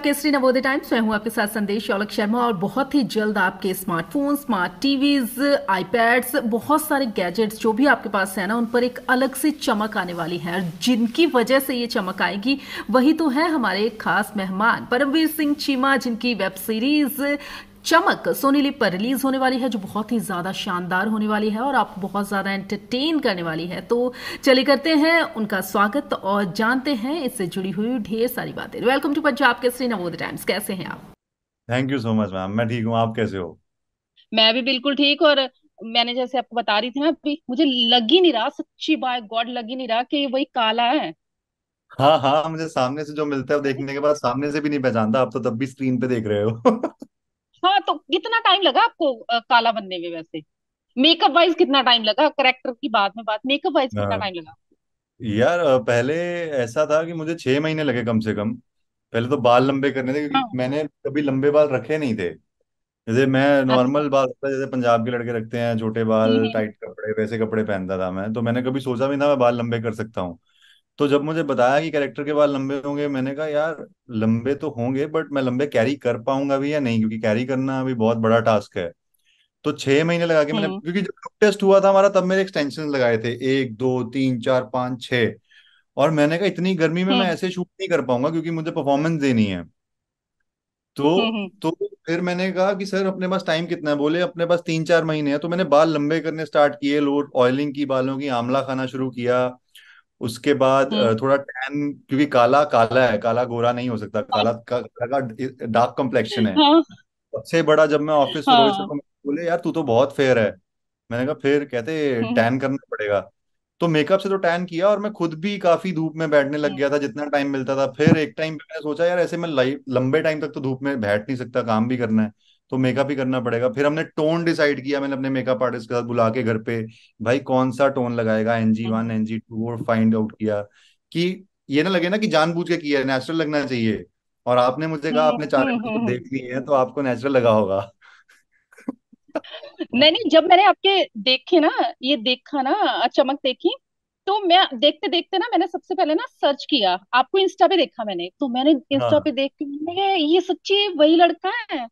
आप केसरी नवोदय टाइम्स मैं हूं आपके साथ संदेश औलक शर्मा और बहुत ही जल्द आपके स्मार्टफोन स्मार्ट टीवीज आईपैड्स बहुत सारे गैजेट्स जो भी आपके पास है ना उन पर एक अलग से चमक आने वाली है और जिनकी वजह से ये चमक आएगी वही तो है हमारे खास मेहमान परमवीर सिंह चीमा जिनकी वेब सीरीज चमक सोनी लिप पर रिलीज़ होने वाली है जो बहुत ही ज़्यादा शानदार होने वाली है और आपको बहुत ज़्यादा एंटरटेन करने वाली है तो चले करते हैं उनका स्वागत और जानते हैं इससे जुड़ी हुई ढेर सारी बातें वेलकम टू पंजाब के श्री नवोद टाइम्स कैसे हैं आप thank you so much ma'am मैं ठीक हूँ आप कैसे हो मैं भी बिल्कुल ठीक और मैंने जैसे आपको बता रही थी ना अभी मुझे लग ही नहीं रहा सच्ची बाय गॉड लग ही नहीं रहा कि वही काला है हाँ हाँ मुझे सामने से जो मिलता है देखने के बाद सामने से भी नहीं पहचानता आप तो तब भी स्क्रीन पे देख रहे हो हाँ तो कितना टाइम लगा आपको आ, काला बनने में वैसे मेकअप वाइज कितना टाइम लगा करेक्टर की बात में बात मेकअप वाइज कितना टाइम हाँ। लगा यार पहले ऐसा था कि मुझे छह महीने लगे कम से कम पहले तो बाल लंबे करने थे क्योंकि हाँ। मैंने कभी लंबे बाल रखे नहीं थे जैसे मैं नॉर्मल अच्छा। बाल जैसे पंजाब के लड़के रखते हैं छोटे बाल टाइट हम्म, हम्म। कपड़े वैसे कपड़े पहनता था मैं तो मैंने कभी सोचा भी ना मैं बाल लंबे कर सकता हूँ तो जब मुझे बताया कि कैरेक्टर के बाल लंबे होंगे मैंने कहा यार लंबे तो होंगे बट मैं लंबे कैरी कर पाऊंगा भी या नहीं क्योंकि कैरी करना अभी बहुत बड़ा टास्क है तो छह महीने लगा के मैंने हम्म। क्योंकि जब टेस्ट हुआ था हमारा तब मेरे एक्सटेंशन लगाए थे एक दो तीन चार पांच छह और मैंने कहा इतनी गर्मी में मैं हम्म। ऐसे शूट नहीं कर पाऊंगा क्योंकि मुझे परफॉर्मेंस देनी है तो हम्म, तो फिर मैंने कहा कि सर अपने पास टाइम कितना है बोले अपने पास तीन चार महीने हैं तो मैंने बाल लंबे करने स्टार्ट किए लोड ऑयलिंग की बालों की आंवला खाना शुरू किया उसके बाद हम्म। थोड़ा टैन क्योंकि काला काला है काला गोरा नहीं हो सकता हाँ। काला का, का डार्क कम्प्लेक्शन है हाँ। सबसे बड़ा जब मैं ऑफिस हाँ। में बोले यार तू तो बहुत फेयर है मैंने कहा फिर कहते टैन हम्म। करना पड़ेगा तो मेकअप से तो टैन किया और मैं खुद भी काफी धूप में बैठने लग हम्म। गया था जितना टाइम मिलता था फिर एक टाइम मैंने सोचा यार ऐसे मैं लंबे टाइम तक तो धूप में बैठ नहीं सकता काम भी करना है तो मेकअप ही करना पड़ेगा फिर हमने टोन डिसाइड किया मैंने अपने मेकअप आर्टिस्ट के साथ बुला के घर पे भाई कौन सा टोन लगाएगा एनजी वन एनजी टू और फाइंड आउट किया कि ये ना लगे ना कि जानबूझ के किया नेचुरल लगना चाहिए और आपने मुझे कहा आपने चार तो देख ली है तो आपको नेचुरल लगा होगा नहीं नहीं जब मैंने आपके देखे ना ये देखा ना चमक देखी तो मैं देखते देखते ना मैंने सबसे पहले ना सर्च किया आपको इंस्टा पे देखा मैंने तो मैंने इंस्टा हाँ। पे देख के ये सच्ची वही लड़का है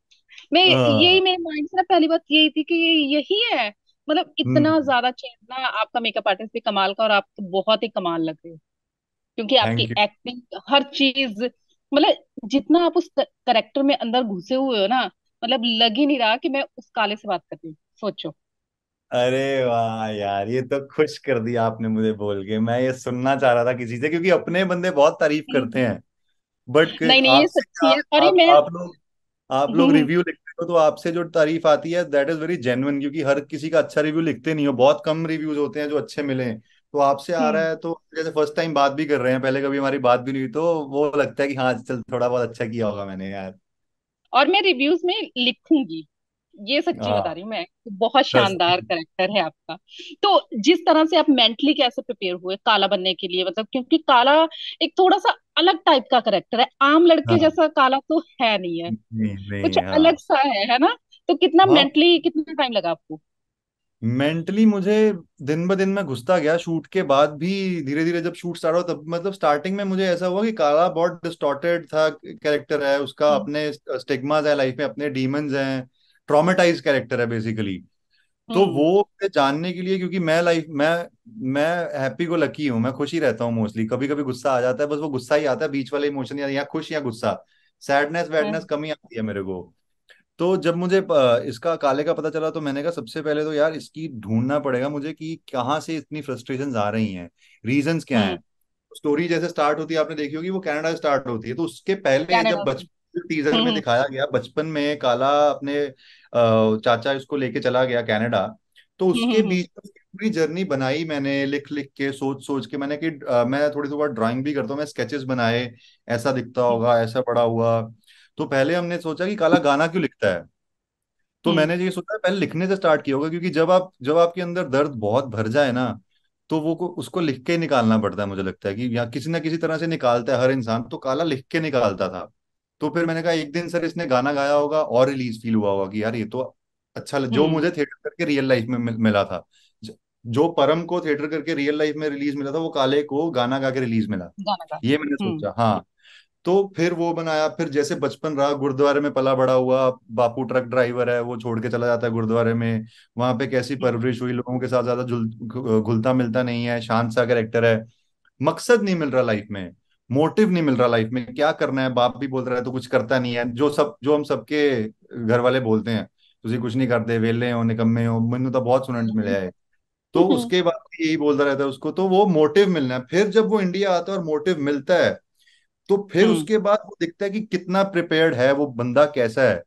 मैं हाँ। यही मेरे माइंड से पहली बात यही थी कि ये यही है मतलब इतना हम्म। ज्यादा चेंज ना आपका मेकअप आर्टिस्ट भी कमाल का और आप तो बहुत ही कमाल लग रहे हो क्योंकि आपकी थैंक यू एक्टिंग हर चीज मतलब जितना आप उस करेक्टर में अंदर घुसे हुए हो ना मतलब लग ही नहीं रहा कि मैं उस काले से बात कर रही हूँ सोचो अरे वाह यार ये तो खुश कर दिया आपने मुझे बोल के मैं ये सुनना चाह रहा था किसी से क्योंकि अपने बंदे बहुत तारीफ हम्म, करते हम्म। हैं बट नहीं नहीं ये आप, सच्ची है आप, और ये आप, मैं आप लोग आप लोग रिव्यू लिखते हो तो आपसे जो तारीफ आती है दैट इज वेरी जेनुअन क्योंकि हर किसी का अच्छा रिव्यू लिखते नहीं हो बहुत कम रिव्यूज होते हैं जो अच्छे मिले हैं तो आपसे आ रहा है तो जैसे फर्स्ट टाइम बात भी कर रहे हैं पहले कभी हमारी बात भी नहीं तो वो लगता है कि हाँ चल थोड़ा बहुत अच्छा किया होगा मैंने यार और मैं रिव्यूज में लिखूंगी ये सच्ची हाँ। बता रही हूँ मैं बहुत शानदार करेक्टर है आपका तो जिस तरह से आप मेंटली कैसे प्रिपेयर हुए काला बनने के लिए मतलब क्योंकि काला एक थोड़ा सा अलग टाइप का करेक्टर है आम लड़के हाँ। जैसा काला तो है नहीं है नहीं, नहीं, कुछ हाँ। अलग सा है है ना तो कितना हाँ। मेंटली कितना टाइम लगा आपको मेंटली मुझे दिन ब दिन में घुसता गया शूट के बाद भी धीरे धीरे जब शूट स्टार्ट हो तब मतलब स्टार्टिंग में मुझे ऐसा हुआ कि काला बहुत डिस्टॉर्टेड था कैरेक्टर है उसका हाँ। अपने स्टिग्माज है लाइफ में अपने डीमंस हैं ट्रामेटाइज कैरेक्टर है बेसिकली तो हम्म। वो जानने के लिए क्योंकि मैं लाइफ मैं मैं हैप्पी को लकी हूँ मैं खुश ही रहता हूँ मोस्टली कभी कभी गुस्सा आ जाता है बस वो गुस्सा ही आता है बीच वाला इमोशन या खुश या गुस्सा सैडनेस वैडनेस हम्म। कमी आती है मेरे को तो जब मुझे इसका काले का पता चला तो मैंने कहा सबसे पहले तो यार इसकी ढूंढना पड़ेगा मुझे कि कहाँ से इतनी फ्रस्ट्रेशन आ रही हैं रीजंस क्या हम्म। हैं स्टोरी जैसे स्टार्ट होती है आपने देखी होगी वो कनाडा स्टार्ट होती है तो उसके पहले जब बचपन टीजर में दिखाया गया बचपन में काला अपने चाचा इसको लेके चला गया कनाडा तो हम्म, उसके हम्म, हम्म। बीच पूरी जर्नी बनाई मैंने लिख लिख के सोच सोच के मैंने कि मैं थोड़ी थोड़ा ड्राइंग भी करता हूँ मैं स्केचेस बनाए ऐसा दिखता होगा ऐसा बड़ा हुआ तो पहले हमने सोचा कि काला गाना क्यों लिखता है तो मैंने ये सोचा पहले लिखने से स्टार्ट किया होगा क्योंकि जब आप जब आपके अंदर दर्द बहुत भर जाए ना तो वो को, उसको लिख के निकालना पड़ता है मुझे लगता है कि यहाँ किसी ना किसी तरह से निकालता है हर इंसान तो काला लिख के निकालता था तो फिर मैंने कहा एक दिन सर इसने गाना गाया होगा और रिलीज फील हुआ होगा कि यार ये तो अच्छा जो हम्म। मुझे थिएटर करके रियल लाइफ में मिला था जो परम को थिएटर करके रियल लाइफ में रिलीज मिला था वो काले को गाना गा के रिलीज मिला ये मैंने हम्म। सोचा हाँ तो फिर वो बनाया फिर जैसे बचपन रहा गुरुद्वारे में पला बड़ा हुआ बापू ट्रक ड्राइवर है वो छोड़ के चला जाता है गुरुद्वारे में वहां पे कैसी हम्म। परवरिश हुई लोगों के साथ ज्यादा घुलता मिलता नहीं है शांत सा कैरेक्टर है मकसद नहीं मिल रहा लाइफ में मोटिव नहीं मिल रहा लाइफ में क्या करना है बाप भी बोल रहा है तो कुछ करता नहीं है जो सब जो हम सबके घर वाले बोलते हैं ਤੁਸੀਂ कुछ नहीं करते वेले हो निकम्मे हो मैंने तो बहुत ਸੁਣਨ मिले है तो हम्म। उसके बाद भी यही बोलता रहता है उसको तो वो मोटिव मिलना है फिर जब वो इंडिया आता है और मोटिव मिलता है तो फिर हम्म। उसके बाद वो दिखता है कि कितना प्रिपेयर्ड है वो बंदा कैसा है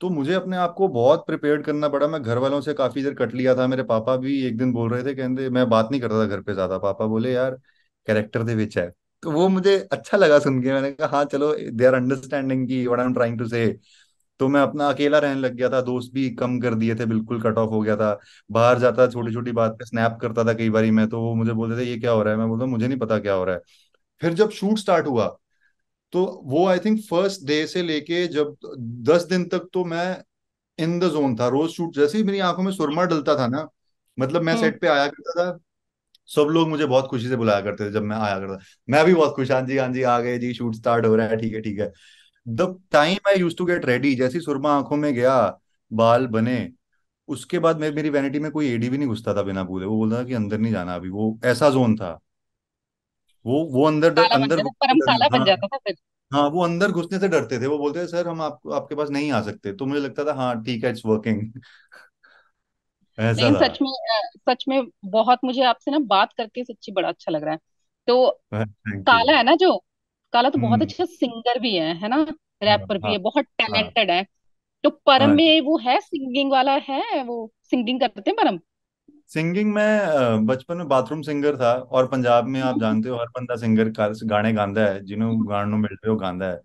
तो मुझे अपने आप को बहुत प्रिपेयर्ड करना पड़ा मैं घर वालों से काफी देर कट लिया था मेरे पापा भी एक दिन बोल रहे थे कहते मैं बात नहीं करता था घर पे ज्यादा पापा बोले यार कैरेक्टर दे विच है तो वो मुझे अच्छा लगा सुन के मैंने कहा हाँ चलो दे आर अंडरस्टैंडिंग की what I am trying to say तो मैं अपना अकेला रहने लग गया था दोस्त भी कम कर दिए थे बिल्कुल कट ऑफ हो गया था बाहर जाता छोटी छोटी बात पे स्नैप करता था कई बार मैं तो वो मुझे बोलते थे ये क्या हो रहा है मैं बोलता मुझे नहीं पता क्या हो रहा है फिर जब शूट स्टार्ट हुआ तो वो आई थिंक फर्स्ट डे से लेके जब दस दिन तक तो मैं इन द जोन था रोज शूट जैसे ही मेरी आंखों में सुरमा डलता था ना मतलब मैं सेट हाँ। पे आया करता था सब लोग मुझे बहुत खुशी से बुलाया करते थे जब मैं आया करता मैं भी बहुत खुश हाँ जी हाँ जी आ गए जी शूट स्टार्ट हो रहा है ठीक है ठीक है the time I used to get ready जैसे सुरमा आंखों में गया बाल बने उसके बाद मैं मेरी वैनिटी में कोई एडी भी नहीं घुसता था बिना पूरे वो बोलता था कि अंदर नहीं जाना अभी वो ऐसा जोन था वो वो अंदर डर, अंदर बन हाँ। जाता था फिर हाँ वो अंदर घुसने से डरते थे वो बोलते थे सर हम आप, आपके पास नहीं आ सकते तो मुझे लगता था हाँ ठीक है इट्स वर्किंग ऐसा नहीं सच में सच में बहुत मुझे आपसे ना बात करके सच्ची बड़ा अच्छा लग रहा है तो काला है ना जो काला तो बहुत हम्म। अच्छा सिंगर भी है है ना रैपर भी हाँ, है बहुत हाँ। टैलेंटेड है तो परम हाँ। में वो है सिंगिंग वाला है वो सिंगिंग करते हैं परम सिंगिंग में बचपन में बाथरूम सिंगर था और पंजाब में आप जानते हो हर बंदा सिंगर गाने गाता है जिन्होंने हम्म। गानों मिलते हो गाता है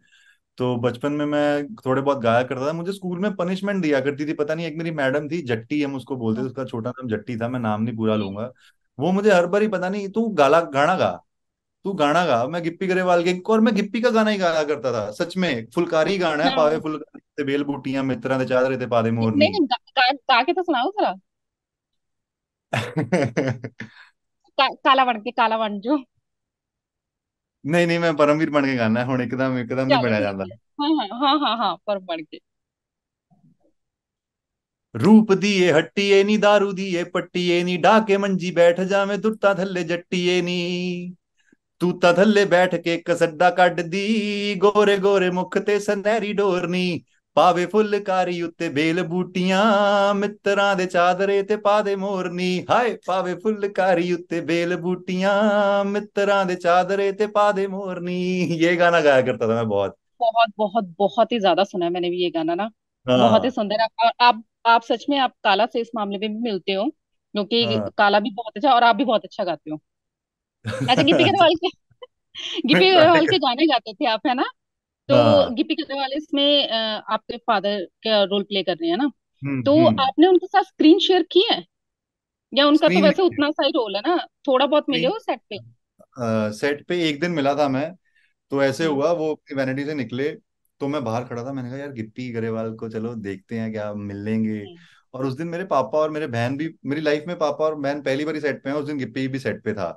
तो बचपन में मैं थोड़े बहुत गाया करता था मुझे स्कूल में पनिशमेंट दिया करती थी पता नहीं एक मेरी मैडम थी जट्टी हम उसको बोलते थे हाँ। उसका छोटा नाम जट्टी था मैं नाम नहीं पूरा हम्म। लूंगा वो मुझे हर बार ही पता नहीं तू गाला गाना गा तू गाना गा मैं गिप्पी गरेवाल के और मैं गिप्पी का गाना ही गाया करता था सच में फुलकारी अच्छा। गाना है पावे फुलकारी ते बेल बूटियां मित्रा दे चादरे ते पादे मोरनी नहीं गा, गा के तो सुनाओ जरा काला बन के काला बन जो ਨਹੀਂ ਨਹੀਂ ਮੈਂ ਪਰਮਵੀਰ ਬਣ ਕੇ ਗਾਣਾ ਹੁਣ ਇੱਕਦਮ ਇੱਕਦਮ ਨਹੀਂ ਬਣਿਆ ਜਾਂਦਾ ਹਾਂ ਹਾਂ ਹਾਂ ਹਾਂ ਪਰਮ ਬਣ ਕੇ ਰੂਪ ਦੀਏ ਹੱਟੀਏ ਨੀ दारू ਦੀਏ ਪੱਟੀਏ ਨੀ ਢਾਕੇ ਮੰਜੀ ਬੈਠ ਜਾਵੇਂ ਦੁੱਤਾ ਥੱਲੇ ਜੱਟੀਏ ਨੀ ਤੂਤਾ ਥੱਲੇ ਬੈਠ ਕੇ ਕਸੱਡਾ ਕੱਢਦੀ ਗੋਰੇ ਗੋਰੇ ਮੁਖ ਤੇ ਸੰਧੈਰੀ ਡੋਰਨੀ ਪਾਵੇ ਫੁੱਲਕਾਰੀ ਉੱਤੇ ਬੇਲ ਬੂਟੀਆਂ ਮਿੱਤਰਾਂ ਦੇ ਚਾਦਰੇ ਤੇ ਪਾਦੇ ਮੋਰਨੀ ਹਾਏ ਪਾਵੇ ਫੁੱਲਕਾਰੀ ਉੱਤੇ ਬੇਲ ਬੂਟੀਆਂ ਮਿੱਤਰਾਂ ਦੇ ਚਾदरे ਤੇ पादे मोरनी ये गाना गाया करता था मैं बहुत बहुत बहुत बहुत ही ज्यादा सुना है मैंने भी ये गाना ना हाँ। बहुत ही सुंदर है और आप आप सच में आप काला से इस मामले में भी मिलते हो क्योंकि काला भी बहुत अच्छा और आप भी बहुत अच्छा गाते हो अच्छा गिप्पी गरवाल के गिप्पी के गाने गाते थे आप है ना तो गिपी हाँ। गढ़वाल इसमें आपके फादर का रोल प्ले कर रहे हैं ना हम्म, तो हम्म। आपने उनके साथ स्क्रीन शेयर की है या उनका तो वैसे उतना सा ही रोल है ना थोड़ा बहुत मिले हो सेट पे आ, सेट पे एक दिन मिला था मैं तो ऐसे हम्म। हुआ वो अपनी वैनिटी से निकले तो मैं बाहर खड़ा था मैंने कहा यार गिप्पी गरेवाल को चलो देखते हैं क्या मिलेंगे और उस दिन मेरे पापा और मेरे बहन भी मेरी लाइफ में पापा और बहन पहली बार सेट पे हैं उस दिन गिप्पी भी सेट पे था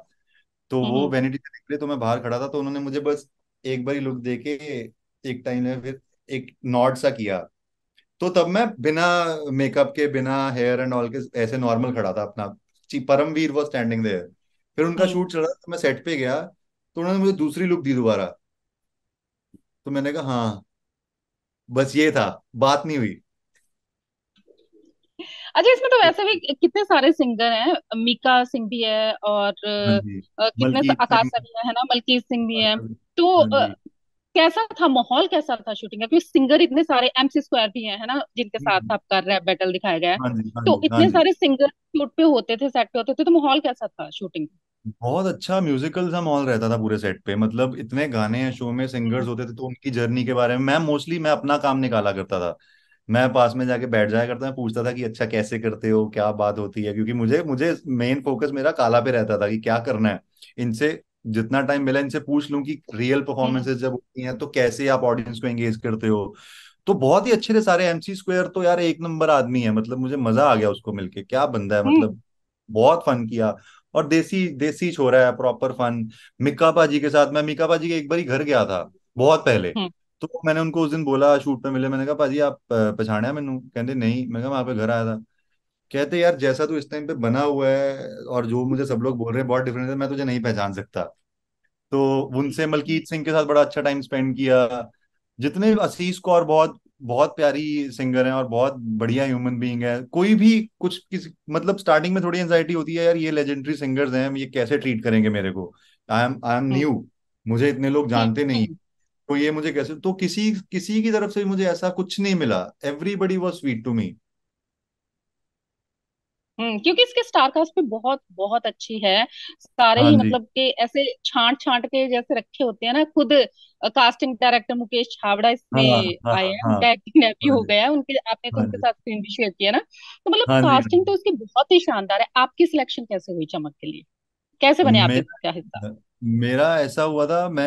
तो वो वैनिटी से निकले तो मैं बाहर खड़ा था तो उन्होंने मुझे बस एक बार ही लुक दे के एक टाइम में फिर एक नॉट सा किया तो तब मैं बिना मेकअप के बिना हेयर एंड ऑल के ऐसे नॉर्मल खड़ा था अपना परमवीर वो स्टैंडिंग देयर फिर उनका शूट हम्म। चला था तो मैं सेट पे गया तो उन्होंने मुझे दूसरी लुक दी दोबारा तो मैंने कहा हाँ बस ये था बात नहीं हुई अच्छा इसमें तो वैसे भी कितने सारे सिंगर हैं मीका सिंह भी है और हाँ कितने आकाश भी है ना मलकीत सिंह भी है तो हाँ कैसा था माहौल कैसा था शूटिंग का क्योंकि सिंगर इतने सारे एमसी स्क्वायर भी हैं है ना जिनके साथ हम्म। आप कर रहे हैं बैटल दिखाया गया है तो हाँ जी हाँ तो हाँ इतने जी सारे सिंगर शूट पे होते थे सेट पे होते थे तो माहौल कैसा था शूटिंग बहुत अच्छा म्यूजिकल सा माहौल रहता था पूरे सेट पे मतलब इतने गाने हैं शो में सिंगर्स होते थे तो उनकी जर्नी के बारे में मैं मोस्टली मैं अपना काम निकाला करता था मैं पास में जाके बैठ जाया करता मैं पूछता था कि अच्छा कैसे करते हो क्या बात होती है क्योंकि मुझे मुझे मेन फोकस मेरा काला पे रहता था कि क्या करना है इनसे जितना टाइम मिला इनसे पूछ लूं कि रियल परफॉर्मेंसेस हम्म। जब होती हैं तो कैसे आप ऑडियंस को एंगेज करते हो तो बहुत ही अच्छे थे सारे एमसी स्क्वायर तो यार एक नंबर आदमी है मतलब मुझे मजा आ गया उसको मिलके क्या बंदा है हम्म। मतलब बहुत फन किया और देसी देसी छोरा है प्रॉपर फन मिक्का पाजी के साथ मैं मिक्का पाजी के एक बार ही घर गया था बहुत पहले हम्म। तो मैंने उनको उस दिन बोला शूट पे मिले मैंने कहा पाजी आप पछाड़े मैनू कहते नहीं मैं कहा वहां पे घर आया था कहते यार जैसा तू इस टाइम पे बना हुआ है और जो मुझे सब लोग बोल रहे हैं बहुत डिफरेंस है तो मैं तुझे नहीं पहचान सकता तो उनसे मलकीत सिंह के साथ बड़ा अच्छा टाइम स्पेंड किया जितने आशीष कौर बहुत बहुत प्यारी सिंगर हैं और बहुत बढ़िया ह्यूमन बीइंग है कोई भी कुछ किसी मतलब स्टार्टिंग में थोड़ी एंजाइटी होती है यार ये लेजेंडरी सिंगर्स हैं ये कैसे ट्रीट करेंगे मेरे को I am I am new मुझे इतने लोग जानते नहीं हम्म। तो ये मुझे कैसे तो किसी किसी की तरफ से मुझे ऐसा कुछ नहीं मिला everybody was sweet to me hmm क्योंकि इसके स्टार कास्ट भी बहुत बहुत अच्छी है सारे हाँ ही जी मतलब के ऐसे छांट छांट के जैसे रखे होते हैं ना खुद कास्टिंग डायरेक्टर मुकेश छाबड़ा इसमें हाँ, हाँ, हाँ आए हैं उनका एक्टिंग डेब्यू हाँ हो गया है उनके आपने तो हाँ उनके जी साथ स्क्रीन भी शेयर किया ना तो मतलब हाँ जी कास्टिंग हाँ तो इसकी बहुत ही शानदार है आपकी सिलेक्शन कैसे हुई चमक के लिए कैसे बने आप साथ इसका हिस्सा मेरा ऐसा हुआ था मैं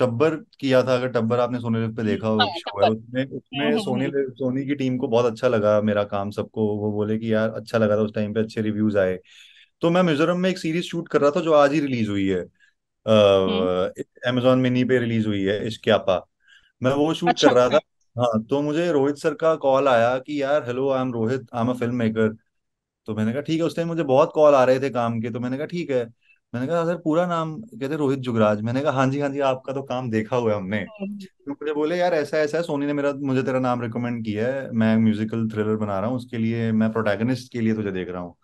टब्बर किया था अगर टब्बर आपने सोनी लिव पे हम्म, देखा हो हाँ, शो है उसमें उसमें हम्म, हम्म, सोनी लिव सोनी की टीम को बहुत अच्छा लगा मेरा काम सबको वो बोले कि यार अच्छा लगा था उस टाइम पे अच्छे रिव्यूज आए तो मैं मिजोरम में एक सीरीज शूट कर रहा था जो आज ही रिलीज हुई है एमेजोन अमेजोन मिनी पे रिलीज हुई है इश्क मैं वो शूट अच्छा कर रहा था अच्छा। हाँ तो मुझे रोहित सर का कॉल आया कि यार hello I am Rohit I am a film maker तो मैंने कहा ठीक है उस टाइम मुझे बहुत कॉल आ रहे थे काम के तो मैंने कहा ठीक है मैंने कहा अगर पूरा नाम कहते रोहित जुगराज मैंने कहा हाँ जी हाँ जी आपका तो काम देखा हुआ है हमने हाँ तो मुझे बोले यार ऐसा ऐसा है सोनी ने मेरा मुझे तेरा नाम रिकमेंड किया है मैं म्यूजिकल थ्रिलर बना रहा हूँ उसके लिए मैं प्रोटैगनिस्ट के लिए तुझे देख रहा हूँ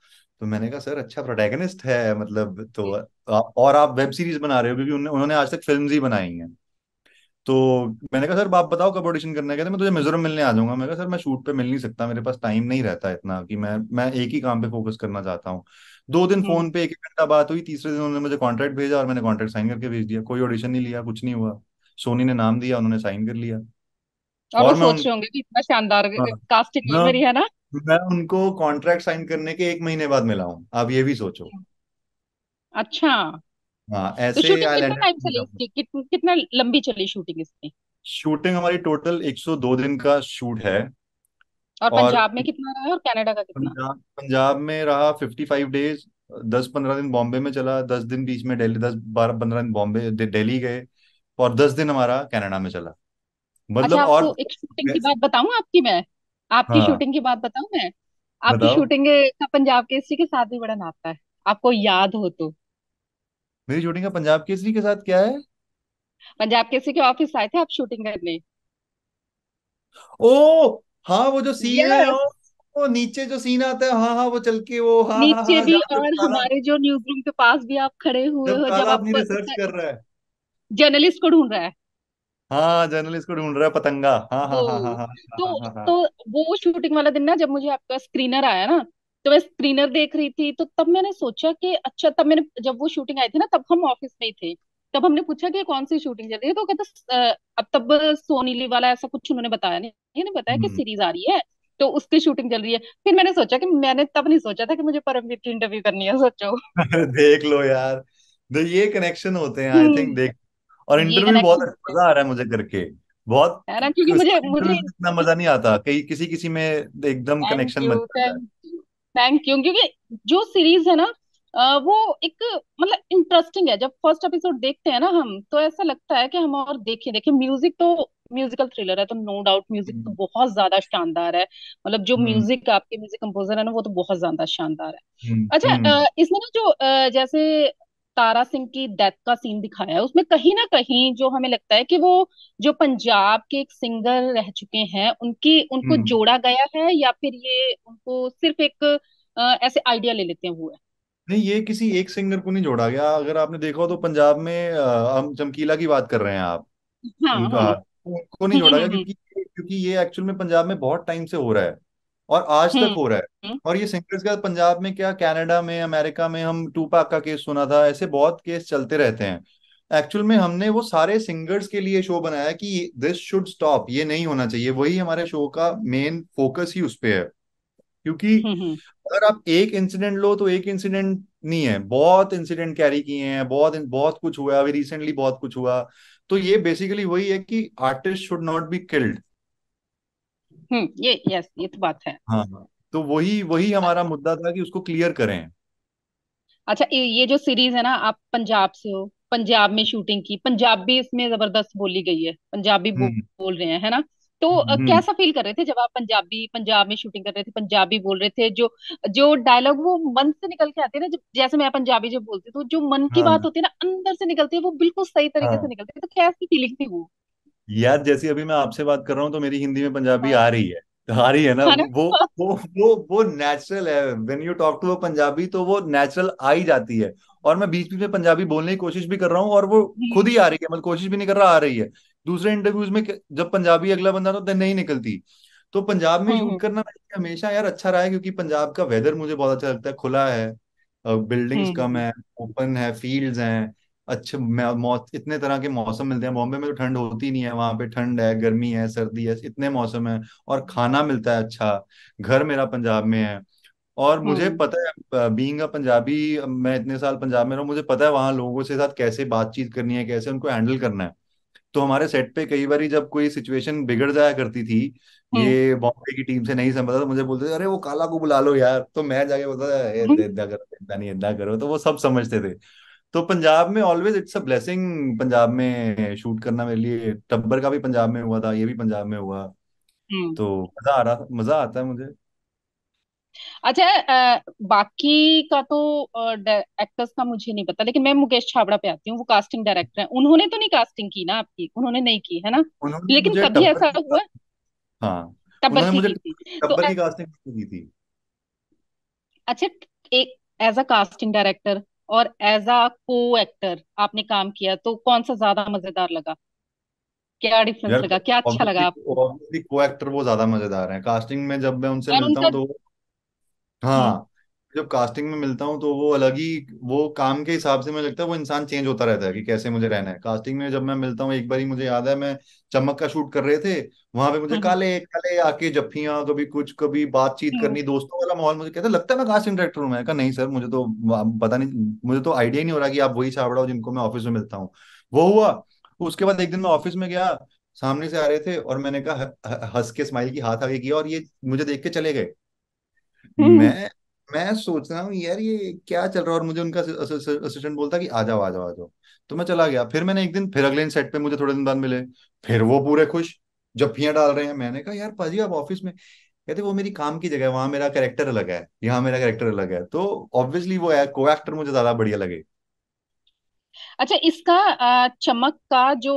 तो मैंने कहा सर अच्छा प्रोटैगनिस्ट है मतलब तो आ, और आप वेब सीरीज बना रहे हो क्योंकि उन्होंने आज तक फिल्म ही बनाई हैं तो मैंने कहा सर आप बताओ कब ऑडिशन करने कहते मैं तुझे मिजोरम मिलने आ जाऊंगा मैं कहा सर मैं शूट पे मिल नहीं सकता मेरे पास टाइम नहीं रहता इतना कि मैं मैं एक ही काम पे फोकस करना चाहता हूँ दो दिन हम्म। फोन पे एक घंटा बात हुई तीसरे दिन उन्होंने मुझे कॉन्ट्रैक्ट भेजा और मैंने कॉन्ट्रैक्ट साइन करके भेज दिया कोई ऑडिशन नहीं लिया कुछ नहीं हुआ सोनी ने नाम दिया उन्होंने साइन कर लिया और, और मैं सोच रहे होंगे कि इतना शानदार कास्टिंग हाँ। मिल रही है ना मैं उनको कॉन्ट्रैक्ट साइन करने के एक महीने बाद मिला हूँ आप ये भी सोचो अच्छा हाँ तो ऐसे तो शूटिंग कितना टाइम चली इसकी कितना लंबी चली शूटिंग इसकी शूटिंग हमारी टोटल 102 दिन का शूट है और और पंजाब में कितना रहा है और कनाडा का कितना पंजाब पंजाब में रहा फिफ्टी फाइव डेज दस पंद्रह दिन बॉम्बे में चला दस दिन बीच में दिल्ली दस बारह पंद्रह दिन बॉम्बे दिल्ली गए और दस दिन हमारा कनाडा में चला मतलब अच्छा मतलब और एक शूटिंग की बात बताऊं आपकी मैं आपकी हाँ शूटिंग की बात बताऊं मैं आपकी बताओ शूटिंग का पंजाब केसरी के साथ भी बड़ा नाता है आपको याद हो तो मेरी शूटिंग का पंजाब केसरी के साथ क्या है पंजाब केसरी के ऑफिस आए थे आप शूटिंग करने ओ हाँ वो जो सीन yes. है वो नीचे जो सीन आता है हाँ हाँ वो चल के वो हाँ, हाँ नीचे हाँ, भी हाँ, और हमारे जो न्यूज रूम के पास भी आप खड़े हुए हो जब आप रिसर्च कर रहा है जर्नलिस्ट को ढूंढ रहा है हाँ जर्नलिस्ट को ढूंढ रहा है पतंगा हाँ हाँ हाँ हाँ हाँ, हाँ तो हाँ, तो वो शूटिंग वाला दिन ना जब मुझे आपका स्क्रीनर आया ना तो मैं स्क्रीनर देख रही थी तो तब मैंने सोचा कि अच्छा तब मैंने जब वो शूटिंग आई थी ना तब हम ऑफिस में ही थे तब हमने पूछा कि कौन सी शूटिंग चल रही है तो कहता अब तब सोनीली वाला ऐसा कुछ उन्होंने बताया नहीं उन्होंने बताया कि सीरीज हम्म। आ रही है तो उसकी शूटिंग चल रही है फिर मैंने सोचा कि मैंने तब नहीं सोचा था कि मुझे परमवीर की इंटरव्यू करनी है सोचो देख लो यार तो ये कनेक्शन होते हैं आई थिंक हम्म। देख और इंटरव्यू बहुत मजा आ रहा है मुझे करके बहुत है ना क्योंकि मुझे मुझे इतना मजा नहीं आता कहीं किसी किसी में एकदम कनेक्शन बन जाता है थैंक यू क्योंकि जो सीरीज है ना वो एक मतलब इंटरेस्टिंग है जब फर्स्ट एपिसोड देखते हैं ना हम तो ऐसा लगता है कि हम और देखे देखे म्यूजिक तो म्यूजिकल थ्रिलर है तो नो डाउट म्यूजिक तो हम्म। बहुत ज्यादा शानदार है मतलब जो म्यूजिक हम्म। आपके म्यूजिक कंपोजर है ना वो तो बहुत ज्यादा शानदार है हम्म, अच्छा इसमें ना जो जैसे तारा सिंह की डेथ का सीन दिखाया है उसमें कहीं ना कहीं जो हमें लगता है कि वो जो पंजाब के एक सिंगर रह चुके हैं उनकी उनको जोड़ा गया है या फिर ये उनको सिर्फ एक ऐसे आइडिया ले लेते हैं हुए नहीं ये किसी एक सिंगर को नहीं जोड़ा गया अगर आपने देखा हो तो पंजाब में हम चमकीला की बात कर रहे हैं आप हाँ तो उनको नहीं जोड़ा गया क्योंकि क्योंकि ये एक्चुअल में पंजाब में बहुत टाइम से हो रहा है और आज तक हो रहा है हम्म, हम्म। और ये सिंगर्स का पंजाब में क्या कनाडा में अमेरिका में हम टूपाक का केस सुना था ऐसे बहुत केस चलते रहते हैं एक्चुअल में हमने वो सारे सिंगर्स के लिए शो बनाया कि दिस शुड स्टॉप ये नहीं होना चाहिए वही हमारे शो का मेन फोकस ही उस पर है क्योंकि हम्म, हम्म। अगर आप एक इंसिडेंट लो तो एक इंसिडेंट नहीं है बहुत इंसिडेंट कैरी किए हैं बहुत बहुत कुछ हुआ अभी रिसेंटली बहुत कुछ हुआ तो ये बेसिकली वही है कि artist should not be killed ये यस ये तो बात है हाँ, हाँ। तो वही वही हमारा मुद्दा था कि उसको क्लियर करें अच्छा ये जो सीरीज है ना आप पंजाब से हो पंजाब में शूटिंग की पंजाबी इसमें जबरदस्त बोली गई है पंजाबी बो, हम्म। बोल रहे हैं है ना तो हम्म। कैसा फील कर रहे थे जब आप पंजाबी पंजाब में शूटिंग कर रहे थे पंजाबी बोल रहे थे जो जो डायलॉग वो मन से निकल के आते हैं ना जैसे मैं पंजाबी जब बोलती हूँ तो जो मन की हाँ, बात होती है ना अंदर से निकलती है वो बिल्कुल सही तरीके हाँ, से निकलती है तो कैसी फीलिंग थी वो यार जैसे अभी मैं आपसे बात कर रहा हूँ तो मेरी हिंदी में पंजाबी हाँ, आ रही है तो आ रही है हाँ ना वो वो वो वो नेचुरल है when you talk to a Punjabi तो वो नेचुरल आ ही जाती है और मैं बीच बीच में पंजाबी बोलने की कोशिश भी कर रहा हूँ और वो खुद ही हम्म। आ रही है मतलब कोशिश भी नहीं कर रहा आ रही है दूसरे इंटरव्यूज में जब पंजाबी अगला बंदा था तो नहीं निकलती तो पंजाब में यूज हम्म, हम्म। करना हमेशा यार अच्छा रहा है क्योंकि पंजाब का वेदर मुझे बहुत अच्छा लगता है खुला है बिल्डिंग्स हम्म। कम है ओपन है फील्ड्स हैं अच्छे इतने तरह के मौसम मिलते हैं बॉम्बे में तो ठंड होती नहीं है वहां पे ठंड है गर्मी है सर्दी है इतने मौसम है और खाना मिलता है अच्छा घर मेरा पंजाब में है और मुझे पता है बीइंग अ पंजाबी मैं इतने साल पंजाब में रहा मुझे पता है वहां लोगों से साथ कैसे बातचीत करनी है कैसे उनको हैंडल करना है तो हमारे सेट पे कई बार जब कोई सिचुएशन बिगड़ जाया करती थी हम्म। ये बॉम्बे की टीम से नहीं समझता तो मुझे बोलते थे अरे वो काला को बुला लो यार तो मैं जाके बोलता हम्म। इदा करो इदा नहीं इदा करो तो वो सब समझते थे तो पंजाब में always it's a blessing Punjab में शूट करना मेरे लिए टब्बर का भी पंजाब में हुआ था ये भी पंजाब में हुआ हम्म। तो मजा आ रहा था मजा आता है मुझे अच्छा बाकी का तो एक्टर्स का मुझे नहीं पता लेकिन मैं मुकेश छाबड़ा पे आती हूँ वो कास्टिंग डायरेक्टर है उन्होंने तो नहीं कास्टिंग की ना आपकी उन्होंने नहीं की है ना लेकिन कभी ऐसा हुआ हाँ तो टब्बर की की तो की कास्टिंग की थी अच्छा एक एज अ कास्टिंग डायरेक्टर और एज अ को एक्टर आपने काम किया तो कौन सा ज्यादा मजेदार लगा क्या डिफरेंस लगा क्या अच्छा लगा आपको को एक्टर वो ज्यादा मजेदार है कास्टिंग में जब मैं उनसे मिलता हूँ तो हाँ।, हाँ जब कास्टिंग में मिलता हूँ तो वो अलग ही वो काम के हिसाब से मुझे लगता है वो इंसान चेंज होता रहता है कि कैसे मुझे रहना है कास्टिंग में जब मैं मिलता हूँ एक बार ही मुझे याद है मैं चमक का शूट कर रहे थे वहां पे मुझे हाँ। काले काले आके जफ्फियां कभी कुछ कभी बातचीत हाँ। करनी दोस्तों वाला माहौल मुझे कहता लगता है मैं कास्टिंग डायरेक्टर हूँ मैं कहा नहीं सर मुझे तो पता नहीं मुझे तो आइडिया ही नहीं हो रहा कि आप वही छाबड़ा हो जिनको मैं ऑफिस में मिलता हूँ वो हुआ उसके बाद एक दिन मैं ऑफिस में गया सामने से आ रहे थे और मैंने कहा हंस के स्माइल की हाथ आगे किया और ये मुझे देख के चले गए हम्म। मैं मैं सोच रहा हूँ यार ये क्या चल रहा है और मुझे उनका असिस्टेंट बोलता कि आ जाओ आ जाओ आ जाओ तो मैं चला गया फिर मैंने एक दिन फिर अगले दिन सेट पे मुझे थोड़े दिन बाद मिले फिर वो पूरे खुश जब फिया डाल रहे हैं मैंने कहा यार पाजी आप ऑफिस में कहते वो मेरी काम की जगह है वहां मेरा कैरेक्टर अलग है यहाँ मेरा कैरेक्टर अलग है तो ऑब्वियसली वो को एक्टर मुझे ज्यादा बढ़िया लगे अच्छा इसका चमक का जो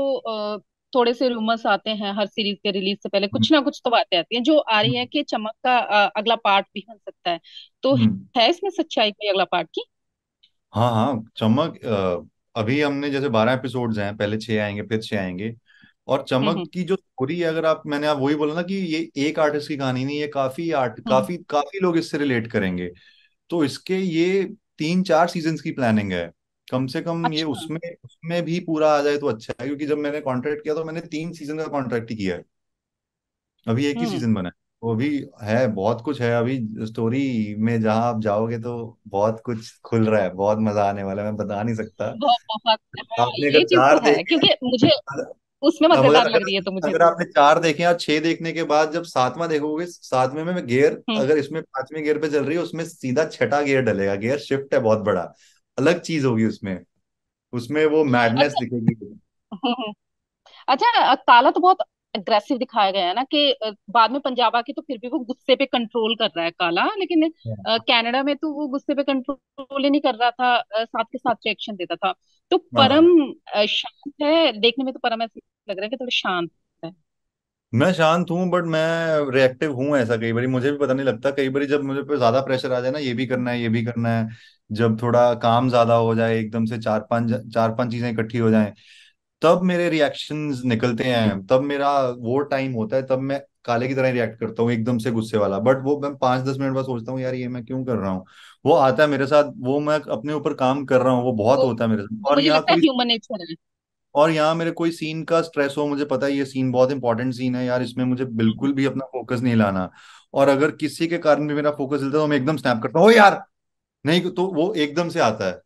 थोड़े से रूमर्स आते हैं हर सीरीज के रिलीज से पहले हम्म। कुछ ना कुछ तो बातें आती हैं जो आ रही है हम्म। कि चमक का अगला पार्ट भी बन सकता है तो हम्म। है इसमें सच्चाई कोई अगला पार्ट की हाँ हाँ चमक अभी हमने जैसे बारह एपिसोड्स हैं पहले छह आएंगे फिर छह आएंगे और चमक की जो स्टोरी है अगर आप मैंने आप वही बोला ना कि ये एक आर्टिस्ट की कहानी नहीं ये काफी आर्ट काफी काफी लोग इससे रिलेट करेंगे तो इसके ये तीन चार सीजन की प्लानिंग है कम से कम अच्छा। ये उसमें उसमें भी पूरा आ जाए तो अच्छा है क्योंकि जब मैंने कॉन्ट्रैक्ट किया तो मैंने तीन सीजन का कॉन्ट्रैक्ट ही किया है अभी एक ही सीजन हम्म। बना है वो भी है बहुत कुछ है अभी स्टोरी में जहां आप जाओगे तो बहुत कुछ खुल रहा है बहुत मजा आने वाला है मैं बता नहीं सकता बहुत आपने अगर चार तो देखे क्योंकि मुझे उसमें मजेदार लग रही है तो मुझे अगर आपने चार देखे और छह देखने के बाद जब सातवां देखोगे सातवें में, में गियर हम्म। अगर इसमें पांचवें गियर पे चल रही है उसमें सीधा छठा गियर डलेगा गियर शिफ्ट है बहुत बड़ा अलग चीज होगी उसमें उसमें वो मैडनेस अच्छा, दिखेगी अच्छा काला तो बहुत अग्रेसिव दिखाया गया है ना कि बाद में पंजाब आके तो फिर भी वो गुस्से पे कंट्रोल कर रहा है काला लेकिन कनाडा में तो वो गुस्से पे कंट्रोल ही नहीं कर रहा था साथ के साथ रिएक्शन देता था तो हाँ। परम शांत है देखने में तो परम ऐसे लग रहा है कि थोड़ा शांत मैं शांत हूँ बट मैं रिएक्टिव हूँ ऐसा कई बार मुझे भी पता नहीं लगता कई बार जब मुझे पे ज्यादा प्रेशर आ जाए ना ये भी करना है ये भी करना है जब थोड़ा काम ज्यादा हो जाए एकदम से चार पांच चार पांच चीजें इकट्ठी हो जाए तब मेरे रिएक्शन निकलते हैं तब मेरा वो टाइम होता है तब मैं काले की तरह रिएक्ट करता हूँ एकदम से गुस्से वाला बट वो मैं पांच दस मिनट बाद सोचता हूँ यार ये मैं क्यों कर रहा हूँ वो आता है मेरे साथ वो मैं अपने ऊपर काम कर रहा हूँ वो बहुत होता है मेरे साथ और यहाँ ह्यूमन नेचर है और यहाँ मेरे कोई सीन का स्ट्रेस हो मुझे पता है ये सीन बहुत इंपॉर्टेंट सीन है यार इसमें मुझे बिल्कुल भी अपना फोकस नहीं लाना और अगर किसी के कारण भी मेरा फोकस हिलता तो मैं एकदम स्नैप करता हूँ यार नहीं तो वो एकदम से आता है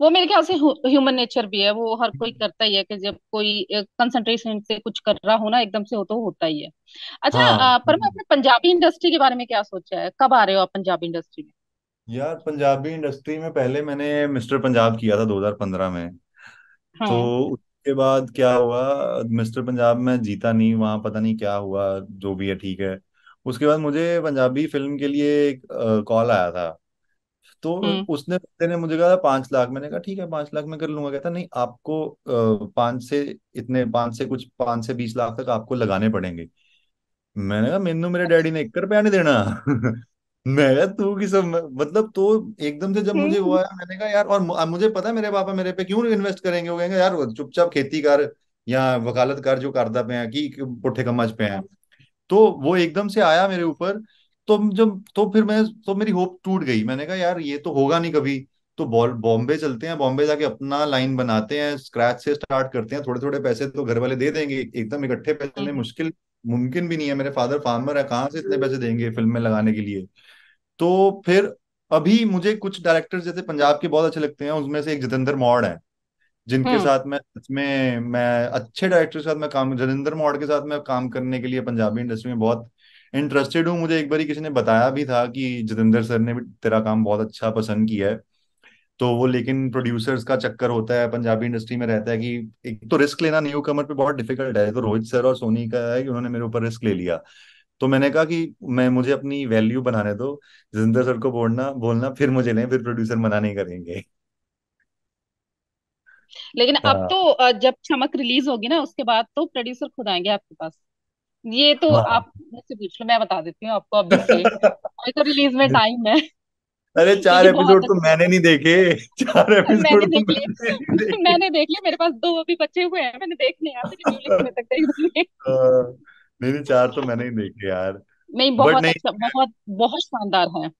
वो मेरे ख्याल से ह्यूमन नेचर भी है वो हर कोई करता ही है कि जब कोई कंसंट्रेशन से कुछ कर रहा हो ना एकदम से हो तो होता ही है अच्छा हाँ पर मैं अपने पंजाबी इंडस्ट्री के बारे में क्या सोचा है कब आ रहे हो आप पंजाबी इंडस्ट्री में यार पंजाबी इंडस्ट्री में पहले मैंने मिस्टर पंजाब किया था 2015 में तो हाँ। उसके बाद क्या हुआ मिस्टर पंजाब में जीता नहीं वहां पता नहीं क्या हुआ जो भी है ठीक है उसके बाद मुझे पंजाबी फिल्म के लिए एक कॉल आया था तो हम्म। उसने बंदे ने मुझे कहा पांच लाख मैंने कहा ठीक है पांच लाख में कर लूंगा कहता नहीं आपको पांच से इतने पांच से कुछ पांच से बीस लाख तक आपको लगाने पड़ेंगे मैंने कहा मेनू मेरे डैडी ने एक रुपया नहीं देना मैं तू की सब मतलब तो एकदम से जब हम्म, मुझे हुआ हम्म। मैंने कहा यार और मुझे पता है मेरे पापा मेरे पे क्यों इन्वेस्ट करेंगे वो कहेंगे यार चुपचाप खेती कर या वकालत कर जो कारदा पे है कि पुठे कमाज पे है तो वो एकदम से आया मेरे ऊपर तो जब तो फिर मैं तो मेरी होप टूट गई मैंने कहा यार ये तो होगा नहीं कभी तो बॉम्बे चलते हैं बॉम्बे जाके अपना लाइन बनाते हैं स्क्रैच से स्टार्ट करते हैं थोड़े थोड़े पैसे तो घर वाले दे देंगे एकदम इकट्ठे पैसे हम्म। मुश्किल मुमकिन भी नहीं है मेरे फादर फार्मर है कहाँ से इतने पैसे देंगे फिल्म में लगाने के लिए तो फिर अभी मुझे कुछ डायरेक्टर्स जैसे पंजाब के बहुत अच्छे लगते हैं उसमें से एक जितेंद्र मौड़ है जिनके हम्म। साथ मैं इसमें में मैं अच्छे डायरेक्टर के साथ मैं काम जितेंद्र मौड़ के साथ मैं काम करने के लिए पंजाबी इंडस्ट्री में बहुत इंटरेस्टेड हूँ मुझे एक बार किसी ने बताया भी था कि जितेंद्र सर ने भी तेरा काम बहुत अच्छा पसंद किया है तो वो लेकिन प्रोड्यूसर्स का चक्कर होता है पंजाबी इंडस्ट्री में रहता है कि एक तो रिस्क लेना न्यू कमर पे बहुत डिफिकल्ट है तो रोहित सर और सोनी का है कि उन्होंने मेरे ऊपर रिस्क ले लिया तो मैंने कहा कि मैं मुझे अपनी वैल्यू बनाने दो जिंदर सर को बोलना बोलना फिर मुझे लें फिर प्रोड्यूसर मना नहीं करेंगे लेकिन अब हाँ। तो जब चमक रिलीज होगी ना उसके बाद तो प्रोड्यूसर खुद आएंगे आपके पास ये तो हाँ। आप मुझसे पूछ लो मैं बता देती हूँ आपको अभी तो रिलीज में टाइम है अरे चार एपिसोड तो मैंने नहीं देखे चार एपिसोड मैंने तो देख लिए मैंने देख लिए मेरे पास दो अभी बच्चे हुए हैं मैंने देख लिया तक देख लिए नहीं चार तो मैंने ही देखे यार नहीं बहुत नहीं अच्छा बहुत बहुत शानदार है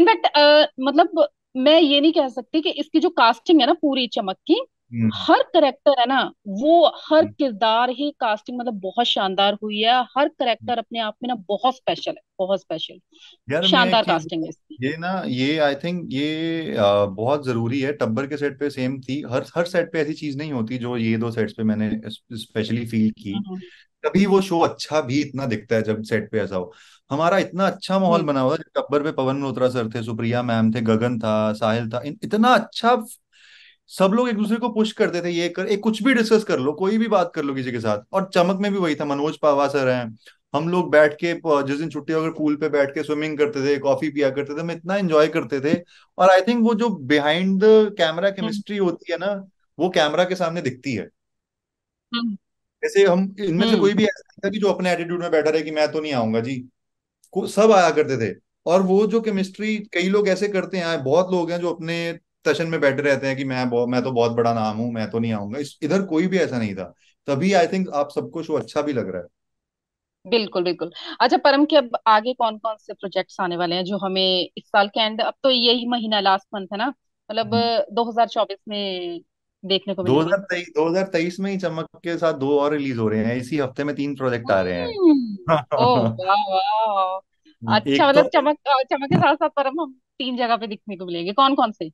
इनफैक्ट uh, मतलब मैं ये नहीं कह सकती कि इसकी जो कास्टिंग है ना पूरी चमक की हम्म। हर करेक्टर है ना वो हर हम्म। किरदार ही कास्टिंग मतलब बहुत शानदार हुई है हर करेक्टर हम्म। अपने आप में ना बहुत स्पेशल है बहुत स्पेशल यार शानदार कास्टिंग है इसकी ये ना ये आई थिंक ये आ, बहुत जरूरी है टब्बर के सेट पे सेम थी हर हर सेट पे ऐसी चीज नहीं होती जो ये दो सेट्स पे मैंने स्पेशली फील की तभी वो शो अच्छा भी इतना दिखता है जब सेट पे ऐसा हो हमारा इतना अच्छा माहौल हम्म। बना हुआ था टब्बर पे पवन मल्होत्रा सर थे सुप्रिया मैम थे गगन था साहिल था इतना अच्छा सब लोग एक दूसरे को पुश करते थे ये कर एक कुछ भी डिस्कस कर लो कोई भी बात कर लो किसी के साथ और चमक में भी वही था मनोज पावा सर हैं हम लोग बैठ के जिस दिन छुट्टी अगर पूल पे बैठ के स्विमिंग करते थे कॉफी पिया करते थे हम इतना एंजॉय करते थे और आई थिंक वो जो बिहाइंड द कैमरा केमिस्ट्री होती है ना वो कैमरा के सामने दिखती है हम्म। जैसे हम इनमें से हम्म। कोई भी ऐसा था कि जो अपने एटीट्यूड में बैठा रहे कि मैं तो नहीं आऊंगा जी सब आया करते थे और वो जो केमिस्ट्री कई लोग ऐसे करते हैं बहुत लोग हैं जो अपने सेशन में बैठे रहते हैं कि मैं मैं तो बहुत बड़ा नाम हूं मैं तो नहीं आऊंगा इधर कोई भी ऐसा नहीं था तभी आई थिंक आप सबको शो अच्छा भी लग रहा है बिल्कुल बिल्कुल अच्छा परम के अब आगे कौन कौन से प्रोजेक्ट्स आने वाले हैं जो हमें इस साल के एंड अब तो यही महीना लास्ट मंथ है ना मतलब 2024 हम्म। में देखने को दो हजार तेईस दो हजार तेईस में ही चमक के साथ दो और रिलीज हो रहे हैं इसी हफ्ते में तीन प्रोजेक्ट आ रहे हैं हम्म। ओ, हम्म, अच्छा मतलब तो, चमक चमक के साथ साथ परम हम तीन जगह पे दिखने को मिलेंगे कौन कौन से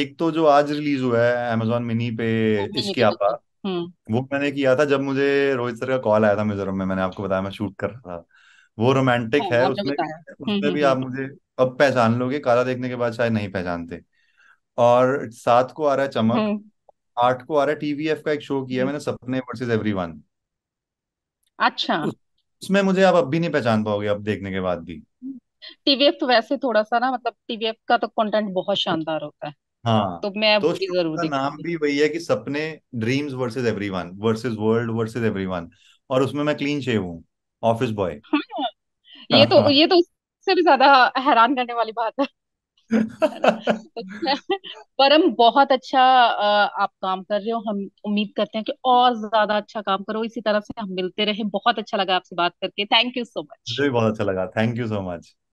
एक तो जो आज रिलीज हुआ है अमेजोन मिनी पे इसके आपा हम्म। वो मैंने किया था जब मुझे रोहित सर का कॉल आया था मिजोरम में मैंने आपको बताया मैं शूट कर रहा था वो रोमांटिक हाँ, है उसमें उसमें भी आप मुझे अब पहचान लोगे काला देखने के बाद शायद नहीं पहचानते और सात को आ रहा है चमक हम्म आठ को आ रहा है टीवीएफ का एक शो किया हम्म। मैंने सपने वर्सेस एवरीवन अच्छा उसमें मुझे आप अब भी नहीं पहचान पाओगे अब देखने के बाद भी टीवीएफ तो वैसे थोड़ा सा ना मतलब टीवीएफ का तो कंटेंट बहुत शानदार होता है हाँ तो मैं तो भी जरूर का नाम भी वही है कि सपने dreams versus everyone versus world versus everyone और उसमें मैं क्लीन शेव हूँ ऑफिस बॉय हाँ। ये हाँ, तो हाँ। ये तो उससे भी ज्यादा हैरान करने वाली बात है पर हम बहुत अच्छा आप काम कर रहे हो हम उम्मीद करते हैं कि और ज्यादा अच्छा काम करो इसी तरह से हम मिलते रहे बहुत अच्छा लगा आपसे बात करके थैंक यू सो मच मुझे भी बहुत अच्छा लगा थैंक यू सो मच